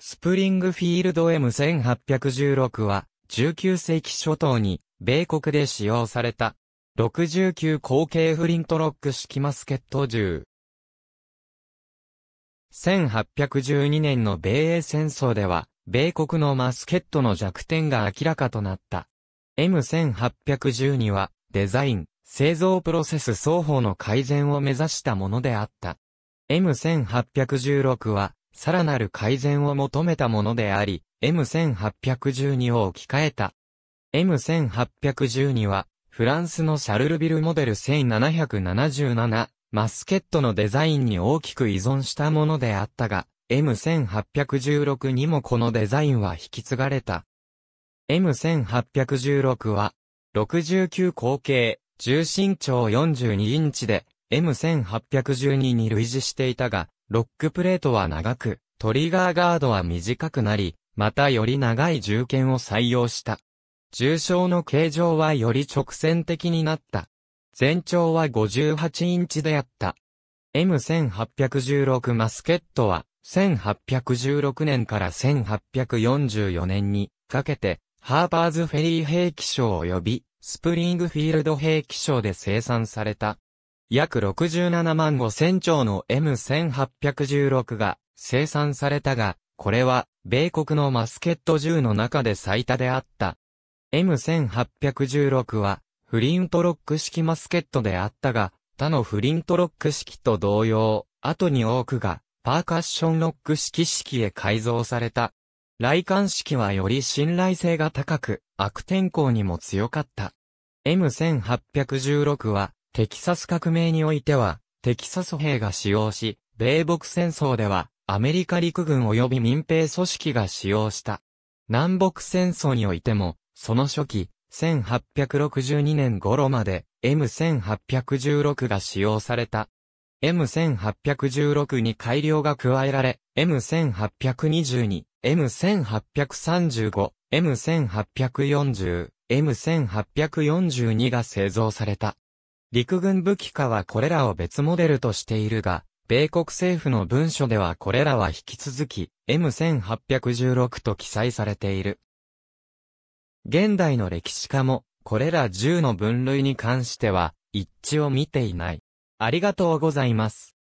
スプリングフィールド M1816 は、19世紀初頭に、米国で使用された、69口径フリントロック式マスケット銃。1812年の米英戦争では、米国のマスケットの弱点が明らかとなった。M1812 は、デザイン、製造プロセス双方の改善を目指したものであった。M1816 は、さらなる改善を求めたものであり、M1812 を置き換えた。M1812 は、フランスのシャルルビルモデル1777、マスケットのデザインに大きく依存したものであったが、M1816 にもこのデザインは引き継がれた。M1816 は、69口径、重心長42インチで、M1812 に類似していたが、ロックプレートは長く、トリガーガードは短くなり、またより長い銃剣を採用した。重傷の形状はより直線的になった。全長は58インチであった。M1816 マスケットは、1816年から1844年にかけて、ハーパーズフェリー兵器賞及び、スプリングフィールド兵器賞で生産された約67万5千丁の M1816 が生産されたが、これは米国のマスケット銃の中で最多であった。M1816 はフリントロック式マスケットであったが、他のフリントロック式と同様、後に多くがパーカッションロック式式へ改造された。来館式はより信頼性が高く、悪天候にも強かった。M1816 はテキサス革命においては、テキサス兵が使用し、米北戦争では、アメリカ陸軍及び民兵組織が使用した。南北戦争においても、その初期、1862年頃まで M1816 が使用された。M1816 に改良が加えられ、M1822、M1835、M1840、M1842 が製造された。陸軍武器課はこれらを別モデルとしているが、米国政府の文書ではこれらは引き続き M1816 と記載されている。現代の歴史家も、これら銃の分類に関しては、一致を見ていない。ありがとうございます。